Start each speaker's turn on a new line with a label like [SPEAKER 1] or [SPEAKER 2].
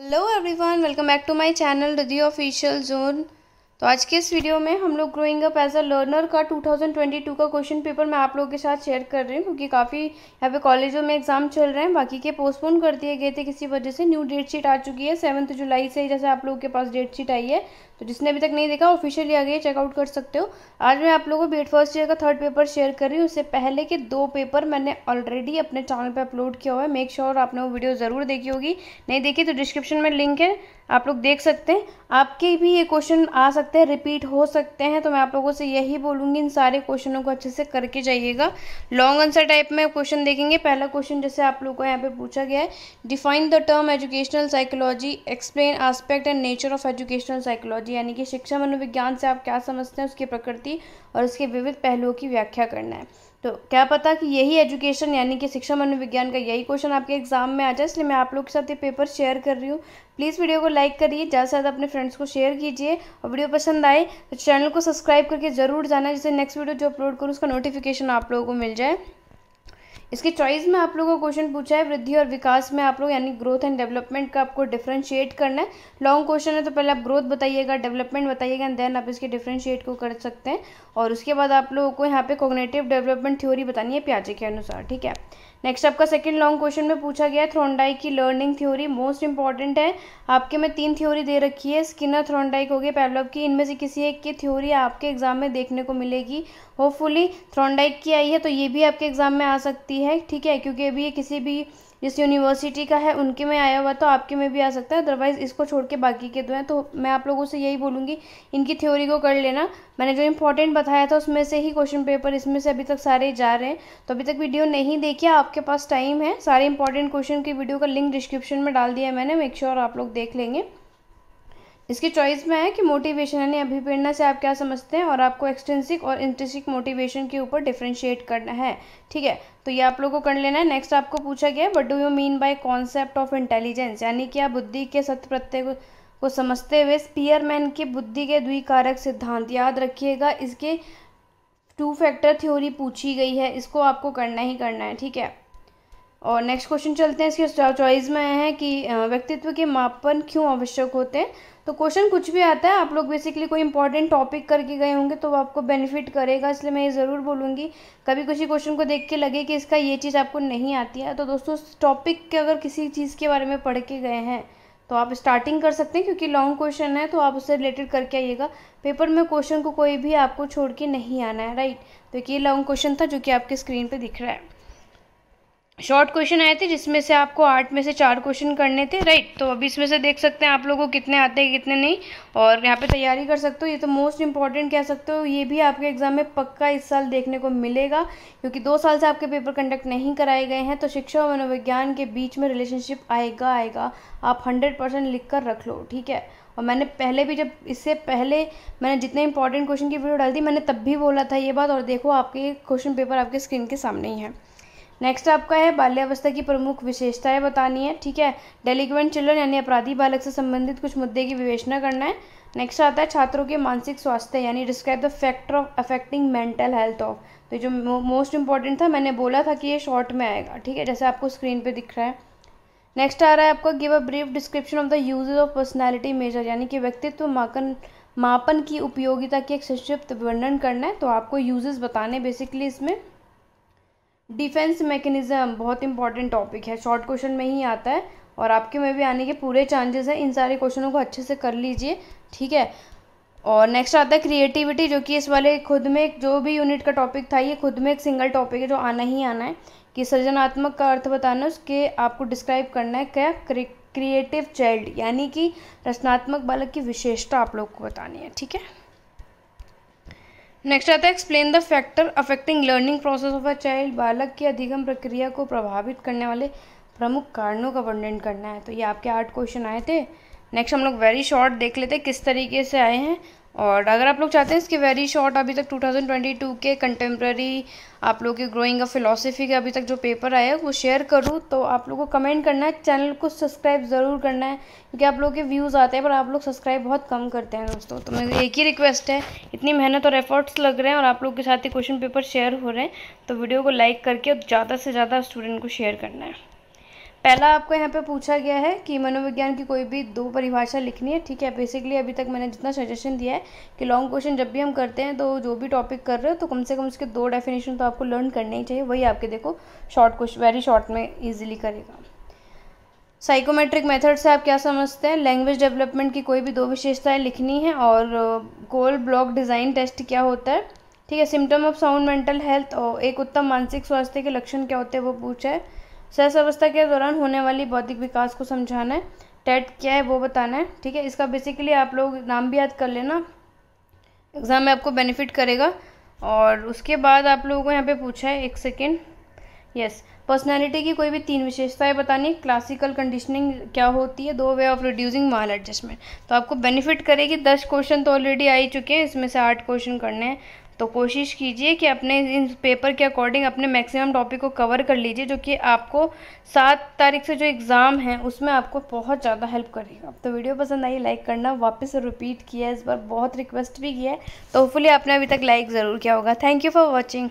[SPEAKER 1] hello everyone welcome back to my channel review official zone तो आज के इस वीडियो में हम लोग growing up as a learner का 2022 का क्वेश्चन पेपर मैं आप लोगों के साथ शेयर कर रही हूँ क्योंकि काफ़ी यहाँ पे कॉलेजों में एग्जाम चल रहे हैं बाकी के पोस्टपोन कर दिए गए थे किसी वजह से न्यू डेट शीट आ चुकी है सेवन्थ जुलाई से जैसे आप लोगों के पास डेट शीट आई है तो जिसने अभी तक नहीं देखा ऑफिशियली आगे चेकआउट कर सकते हो आज मैं आप लोगों को बीट फर्स्ट ईयर का थर्ड पेपर शेयर कर रही हूँ उससे पहले के दो पेपर मैंने ऑलरेडी अपने चैनल पे अपलोड किया हुआ है मेक श्योर sure आपने वो वीडियो ज़रूर देखी होगी नहीं देखी तो डिस्क्रिप्शन में लिंक है आप लोग देख सकते हैं आपके भी ये क्वेश्चन आ सकते हैं रिपीट हो सकते हैं तो मैं आप लोगों से यही बोलूँगी इन सारे क्वेश्चनों को अच्छे से करके जाइएगा लॉन्ग आंसर टाइप में क्वेश्चन देखेंगे पहला क्वेश्चन जैसे आप लोग को यहाँ पे पूछा गया है define the term educational psychology explain aspect and nature of educational psychology psychology यानी कि शिक्षा मनोविज्ञान से आप क्या समझते हैं उसकी प्रकृति और उसके विविध पहलुओं की व्याख्या करना है तो क्या पता कि यही एजुकेशन यानी कि शिक्षा मनोविज्ञान का यही क्वेश्चन आपके एग्जाम में आ जाए इसलिए मैं आप लोग के साथ ये पेपर शेयर कर रही हूँ प्लीज़ वीडियो को लाइक करिए ज़्यादा से ज़्यादा अपने फ्रेंड्स को शेयर कीजिए और वीडियो पसंद आए तो चैनल को सब्सक्राइब करके ज़रूर जाना जिससे नेक्स्ट वीडियो जो अपलोड करूँ उसका नोटिफिकेशन आप लोगों को मिल जाए इसके चॉइस में आप लोगों को क्वेश्चन पूछा है वृद्धि और विकास में आप लोग यानी ग्रोथ एंड डेवलपमेंट का आपको डिफ्रेंशिएट करना है लॉन्ग क्वेश्चन है तो पहले आप ग्रोथ बताइएगा डेवलपमेंट बताइएगा एंड देन आप इसके डिफ्रेंशिएट को कर सकते हैं और उसके बाद आप लोगों को यहाँ पे कोग्नेटिव डेवलपमेंट थ्योरी बतानी है प्याजे के अनुसार ठीक है नेक्स्ट आपका सेकंड लॉन्ग क्वेश्चन में पूछा गया है थ्रोनडाइक की लर्निंग थ्योरी मोस्ट इंपॉर्टेंट है आपके में तीन थ्योरी दे रखी है स्किनर थ्रोनडाइक हो गई पैवलव की इनमें से किसी एक की थ्योरी आपके एग्जाम में देखने को मिलेगी होपफुली थ्रोनडाइक की आई है तो ये भी आपके एग्जाम में आ सकती है ठीक है क्योंकि अभी ये किसी भी जिस यूनिवर्सिटी का है उनके में आया हुआ तो आपके में भी आ सकता है अदरवाइज़ इसको छोड़ के बाकी के दो तो हैं तो मैं आप लोगों से यही बोलूँगी इनकी थ्योरी को कर लेना मैंने जो इंपॉर्टेंट बताया था उसमें से ही क्वेश्चन पेपर इसमें से अभी तक सारे जा रहे हैं तो अभी तक वीडियो नहीं देखी आपके पास टाइम है सारे इंपॉर्टेंट क्वेश्चन की वीडियो का लिंक डिस्क्रिप्शन में डाल दिया है मैंने मेक श्योर sure आप लोग देख लेंगे इसकी चॉइस में है कि मोटिवेशन यानी अभिप्रेरणा से आप क्या समझते हैं और आपको एक्सटेंसिक और इंटेंसिक मोटिवेशन के ऊपर डिफ्रेंशिएट करना है ठीक है तो ये आप लोगों को कर लेना है नेक्स्ट आपको पूछा गया है what do you mean by concept of intelligence यानी कि आप बुद्धि के सत्य प्रत्यय को को समझते हुए स्पीयरमैन के बुद्धि के द्विकारक सिद्धांत याद रखिएगा इसके टू फैक्टर थ्योरी पूछी गई है इसको आपको करना ही करना है ठीक है और नेक्स्ट क्वेश्चन चलते हैं इसके चॉइस में है कि व्यक्तित्व के मापन क्यों आवश्यक होते हैं तो क्वेश्चन कुछ भी आता है आप लोग बेसिकली कोई इंपॉर्टेंट टॉपिक करके गए होंगे तो वो आपको बेनिफिट करेगा इसलिए मैं ये ज़रूर बोलूँगी कभी किसी क्वेश्चन को देख के लगे कि इसका ये चीज़ आपको नहीं आती है तो दोस्तों टॉपिक के अगर किसी चीज़ के बारे में पढ़ के गए हैं तो आप स्टार्टिंग कर सकते हैं क्योंकि लॉन्ग क्वेश्चन है तो आप उससे रिलेटेड करके आइएगा पेपर में क्वेश्चन को कोई भी आपको छोड़ के नहीं आना है राइट तो ये लॉन्ग क्वेश्चन था जो कि आपके स्क्रीन पर दिख रहा है शॉर्ट क्वेश्चन आए थे जिसमें से आपको आठ में से चार क्वेश्चन करने थे राइट तो अभी इसमें से देख सकते हैं आप लोगों को कितने आते हैं कितने नहीं और यहाँ पे तैयारी कर सकते हो ये तो मोस्ट इंपॉर्टेंट कह सकते हो ये भी आपके एग्जाम में पक्का इस साल देखने को मिलेगा क्योंकि दो साल से आपके पेपर कंडक्ट नहीं कराए गए हैं तो शिक्षा और मनोविज्ञान के बीच में रिलेशनशिप आएगा आएगा आप हंड्रेड परसेंट लिख कर रख लो ठीक है और मैंने पहले भी जब इससे पहले मैंने जितने इंपॉर्टेंट क्वेश्चन की वीडियो डाल दी मैंने तब भी बोला था ये बात और देखो आपके क्वेश्चन पेपर आपके स्क्रीन के सामने ही है नेक्स्ट आपका है बाल्यावस्था की प्रमुख विशेषताएं बतानी है ठीक है डेलिक्वेंट चिल्ड्रन यानी अपराधी बालक से संबंधित कुछ मुद्दे की विवेचना करना है नेक्स्ट आता है छात्रों के मानसिक स्वास्थ्य यानी describe the factor of affecting mental health of तो जो मोस्ट इंपॉर्टेंट था मैंने बोला था कि ये शॉर्ट में आएगा ठीक है जैसे आपको स्क्रीन पर दिख रहा है नेक्स्ट आ रहा है आपका give a brief description of the use of personality measure यानी कि व्यक्तित्व माकन मापन की उपयोगिता की एक संक्षिप्त वर्णन करना है तो आपको यूजेस बताने बेसिकली इसमें डिफेंस मैकेनिज़्म बहुत इंपॉर्टेंट टॉपिक है शॉर्ट क्वेश्चन में ही आता है और आपके में भी आने के पूरे चांसेस हैं इन सारे क्वेश्चनों को अच्छे से कर लीजिए ठीक है और नेक्स्ट आता है क्रिएटिविटी जो कि इस वाले खुद में जो भी यूनिट का टॉपिक था ये खुद में एक सिंगल टॉपिक है जो आना ही आना है कि सृजनात्मक का अर्थ बताना है उसके आपको डिस्क्राइब करना है क्या क्रिएटिव चाइल्ड यानी कि रचनात्मक बालक की विशेषता आप लोग को बतानी है ठीक है नेक्स्ट आता है explain the factor affecting learning process of a child बालक की अधिगम प्रक्रिया को प्रभावित करने वाले प्रमुख कारणों का वर्णन करना है तो ये आपके आठ क्वेश्चन आए थे नेक्स्ट हम लोग वेरी शॉर्ट देख लेते हैं किस तरीके से आए हैं और अगर आप लोग चाहते हैं इसके वेरी शॉर्ट अभी तक 2022 के कंटेम्प्रेरी आप लोगों के ग्रोइंग ऑफ फिलोसफी के अभी तक जो पेपर आया है वो शेयर करूँ तो आप लोगों को कमेंट करना है चैनल को सब्सक्राइब ज़रूर करना है क्योंकि आप लोगों के व्यूज़ आते हैं पर आप लोग सब्सक्राइब बहुत कम करते हैं दोस्तों तो मेरी एक ही रिक्वेस्ट है इतनी मेहनत और एफर्ट्स लग रहे हैं और आप लोग के साथ ही क्वेश्चन पेपर शेयर हो रहे हैं तो वीडियो को लाइक करके ज़्यादा से ज़्यादा स्टूडेंट को शेयर करना है पहला आपको यहाँ पे पूछा गया है कि मनोविज्ञान की कोई भी दो परिभाषा लिखनी है ठीक है बेसिकली अभी तक मैंने जितना सजेशन दिया है कि लॉन्ग क्वेश्चन जब भी हम करते हैं तो जो भी टॉपिक कर रहे हो तो कम से कम उसके दो डेफिनेशन तो आपको लर्न करने ही चाहिए वही आपके देखो शॉर्ट क्वेश्चन वेरी शॉर्ट में ईजिली करेगा साइकोमेट्रिक मेथड से आप क्या समझते हैं लैंग्वेज डेवलपमेंट की कोई भी दो विशेषताएँ लिखनी है और गोल ब्लॉक डिज़ाइन टेस्ट क्या होता है ठीक है symptom of sound mental health और एक उत्तम मानसिक स्वास्थ्य के लक्षण क्या होते हैं वो पूछा है सहस अवस्था के दौरान होने वाली बौद्धिक विकास को समझाना है टेट क्या है वो बताना है ठीक है इसका बेसिकली आप लोग नाम भी याद कर लेना एग्ज़ाम में आपको बेनिफिट करेगा और उसके बाद आप लोगों को यहाँ पे पूछा है एक सेकेंड यस पर्सनैलिटी की कोई भी तीन विशेषताएं बतानी क्लासिकल कंडीशनिंग क्या होती है दो way of reducing maladjustment तो आपको बेनिफिट करेगी दस क्वेश्चन तो ऑलरेडी आ ही चुके हैं इसमें से आठ क्वेश्चन करने हैं तो कोशिश कीजिए कि अपने इन पेपर के अकॉर्डिंग अपने मैक्सिमम टॉपिक को कवर कर लीजिए जो कि आपको सात तारीख से जो एग्ज़ाम है उसमें आपको बहुत ज़्यादा हेल्प करेगा तो वीडियो पसंद आई लाइक करना वापस रिपीट किया है इस बार बहुत रिक्वेस्ट भी किया है तो होपफुली आपने अभी तक लाइक ज़रूर किया होगा थैंक यू फॉर वॉचिंग